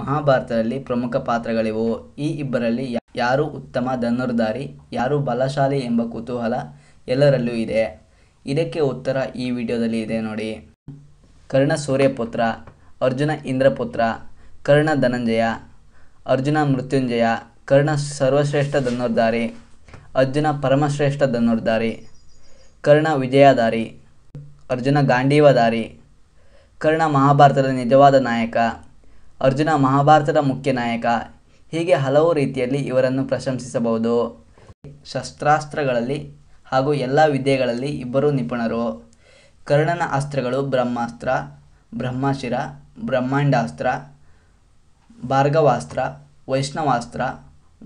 ಮಹಾಭಾರತದಲ್ಲಿ ಪ್ರಮುಖ ಪಾತ್ರಗಳಿವು ಈ ಇಬ್ಬರಲ್ಲಿ ಯಾರು ಉತ್ತಮ ಧನುರ್ಧಾರಿ ಯಾರು ಬಲಶಾಲಿ ಎಂಬ ಕುತೂಹಲ ಎಲ್ಲರಲ್ಲೂ ಇದೆ ಇದಕ್ಕೆ ಉತ್ತರ ಈ ವಿಡಿಯೋದಲ್ಲಿ ಇದೆ ನೋಡಿ ಕರ್ಣ ಸೂರ್ಯಪುತ್ರ ಅರ್ಜುನ ಇಂದ್ರಪುತ್ರ ಕರ್ಣ ಧನಂಜಯ ಅರ್ಜುನ ಮೃತ್ಯುಂಜಯ ಕರ್ಣ ಸರ್ವಶ್ರೇಷ್ಠ ಧನುರ್ಧಾರಿ ಅರ್ಜುನ ಪರಮಶ್ರೇಷ್ಠ ಧನುರ್ಧಾರಿ ಕರ್ಣ ವಿಜಯಧಾರಿ ಅರ್ಜುನ ಗಾಂಡೀವಧಾರಿ ಕರ್ಣ ಮಹಾಭಾರತದ ನಿಜವಾದ ನಾಯಕ ಅರ್ಜುನ ಮಹಾಭಾರತದ ಮುಖ್ಯ ನಾಯಕ ಹೀಗೆ ಹಲವು ರೀತಿಯಲ್ಲಿ ಇವರನ್ನು ಪ್ರಶಂಸಿಸಬಹುದು ಶಸ್ತ್ರಾಸ್ತ್ರಗಳಲ್ಲಿ ಹಾಗೂ ಎಲ್ಲ ವಿದ್ಯೆಗಳಲ್ಲಿ ಇಬ್ಬರು ನಿಪುಣರು ಕರ್ಣನ ಅಸ್ತ್ರಗಳು ಬ್ರಹ್ಮಾಸ್ತ್ರ ಬ್ರಹ್ಮಾಶಿರ ಬ್ರಹ್ಮಾಂಡಾಸ್ತ್ರ ಭಾರ್ಗವಾಸ್ತ್ರ ವೈಷ್ಣವಾಸ್ತ್ರ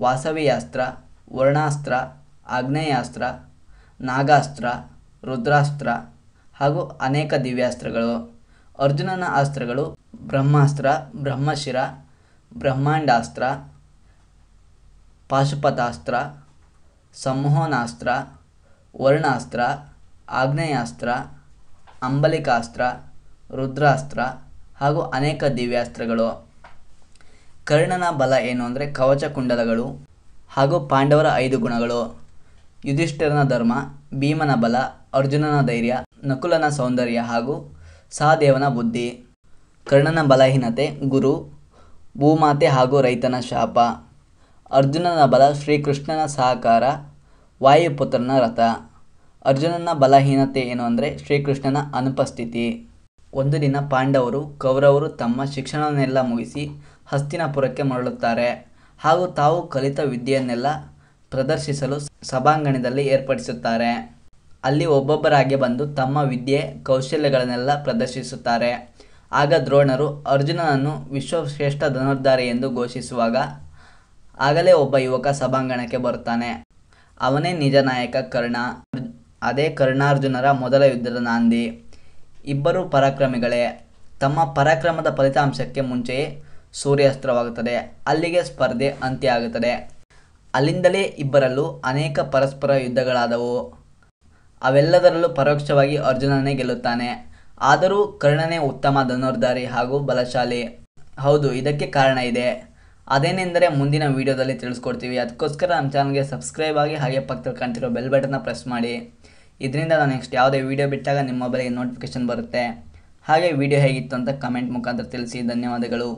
ವಾಸವಿಯಾಸ್ತ್ರ ವರ್ಣಾಸ್ತ್ರ ಆಗ್ನೇಯಾಸ್ತ್ರ ನಾಗಾಸ್ತ್ರ ರುದ್ರಾಸ್ತ್ರ ಹಾಗೂ ಅನೇಕ ದಿವ್ಯಾಸ್ತ್ರಗಳು ಅರ್ಜುನನ ಅಸ್ತ್ರಗಳು ಬ್ರಹ್ಮಾಸ್ತ್ರ ಬ್ರಹ್ಮಶಿರ ಬ್ರಹ್ಮಾಂಡಾಸ್ತ್ರ ಪಾಶುಪತಾಸ್ತ್ರ ಸಂಮೋಹನಾಸ್ತ್ರ ವರ್ಣಾಸ್ತ್ರ ಆಗ್ನೇಯಾಸ್ತ್ರ ಅಂಬಲಿಕಾಸ್ತ್ರ ರುದ್ರಾಸ್ತ್ರ ಹಾಗೂ ಅನೇಕ ದಿವ್ಯಾಸ್ತ್ರಗಳು ಕರ್ಣನ ಬಲ ಏನು ಅಂದರೆ ಕವಚ ಕುಂಡಲಗಳು ಹಾಗೂ ಪಾಂಡವರ ಐದು ಗುಣಗಳು ಯುಧಿಷ್ಠಿರನ ಧರ್ಮ ಭೀಮನ ಬಲ ಅರ್ಜುನನ ಧೈರ್ಯ ನಕುಲನ ಸೌಂದರ್ಯ ಹಾಗೂ ಸಹದೇವನ ಬುದ್ಧಿ ಕರ್ಣನ ಬಲಹೀನತೆ ಗುರು ಭೂಮಾತೆ ಹಾಗೂ ರೈತನ ಶಾಪ ಅರ್ಜುನನ ಬಲ ಶ್ರೀಕೃಷ್ಣನ ಸಹಕಾರ ವಾಯುಪುತ್ರನ ರಥ ಅರ್ಜುನನ ಬಲಹೀನತೆ ಏನು ಅಂದರೆ ಶ್ರೀಕೃಷ್ಣನ ಅನುಪಸ್ಥಿತಿ ಒಂದು ದಿನ ಪಾಂಡವರು ಕೌರವರು ತಮ್ಮ ಶಿಕ್ಷಣವನ್ನೆಲ್ಲ ಮುಗಿಸಿ ಹಸ್ತಿನಾಪುರಕ್ಕೆ ಮರಳುತ್ತಾರೆ ಹಾಗೂ ತಾವು ಕಲಿತ ವಿದ್ಯೆಯನ್ನೆಲ್ಲ ಪ್ರದರ್ಶಿಸಲು ಸಭಾಂಗಣದಲ್ಲಿ ಏರ್ಪಡಿಸುತ್ತಾರೆ ಅಲ್ಲಿ ಒಬ್ಬೊಬ್ಬರಾಗಿ ಬಂದು ತಮ್ಮ ವಿದ್ಯೆ ಕೌಶಲ್ಯಗಳನ್ನೆಲ್ಲ ಪ್ರದರ್ಶಿಸುತ್ತಾರೆ ಆಗ ದ್ರೋಣರು ಅರ್ಜುನನನ್ನು ವಿಶ್ವಶ್ರೇಷ್ಠ ಧನುರ್ಧಾರಿ ಎಂದು ಘೋಷಿಸುವಾಗ ಆಗಲೇ ಒಬ್ಬ ಯುವಕ ಸಭಾಂಗಣಕ್ಕೆ ಬರುತ್ತಾನೆ ಅವನೇ ನಿಜ ನಾಯಕ ಕರ್ಣ ಅದೇ ಕರ್ಣಾರ್ಜುನರ ಮೊದಲ ಯುದ್ಧದ ನಾಂದಿ ಇಬ್ಬರು ಪರಾಕ್ರಮಿಗಳೇ ತಮ್ಮ ಪರಾಕ್ರಮದ ಫಲಿತಾಂಶಕ್ಕೆ ಮುಂಚೆಯೇ ಸೂರ್ಯಾಸ್ತ್ರವಾಗುತ್ತದೆ ಅಲ್ಲಿಗೆ ಸ್ಪರ್ಧೆ ಅಂತ್ಯ ಆಗುತ್ತದೆ ಅಲ್ಲಿಂದಲೇ ಇಬ್ಬರಲ್ಲೂ ಅನೇಕ ಪರಸ್ಪರ ಯುದ್ಧಗಳಾದವು ಅವೆಲ್ಲದರಲ್ಲೂ ಪರೋಕ್ಷವಾಗಿ ಅರ್ಜುನನೇ ಗೆಲ್ಲುತ್ತಾನೆ ಆದರೂ ಕರ್ಣನೇ ಉತ್ತಮ ಧನುರ್ಧಾರಿ ಹಾಗೂ ಬಲಶಾಲಿ ಹೌದು ಇದಕ್ಕೆ ಕಾರಣ ಇದೆ ಅದೇನೆಂದರೆ ಮುಂದಿನ ವೀಡಿಯೋದಲ್ಲಿ ತಿಳಿಸ್ಕೊಡ್ತೀವಿ ಅದಕ್ಕೋಸ್ಕರ ನಮ್ಮ ಚಾನಲ್ಗೆ ಸಬ್ಸ್ಕ್ರೈಬ್ ಆಗಿ ಹಾಗೆ ಪಕ್ಕದಲ್ಲಿ ಕಾಣ್ತಿರೋ ಬೆಲ್ ಬಟನ್ನ ಪ್ರೆಸ್ ಮಾಡಿ ಇದರಿಂದ ನಾನು ನೆಕ್ಸ್ಟ್ ಯಾವುದೇ ವೀಡಿಯೋ ಬಿಟ್ಟಾಗ ನಿಮ್ಮ ಬಳಿಗೆ ನೋಟಿಫಿಕೇಷನ್ ಬರುತ್ತೆ ಹಾಗೆ ವಿಡಿಯೋ ಹೇಗಿತ್ತು ಅಂತ ಕಮೆಂಟ್ ಮುಖಾಂತರ ತಿಳಿಸಿ ಧನ್ಯವಾದಗಳು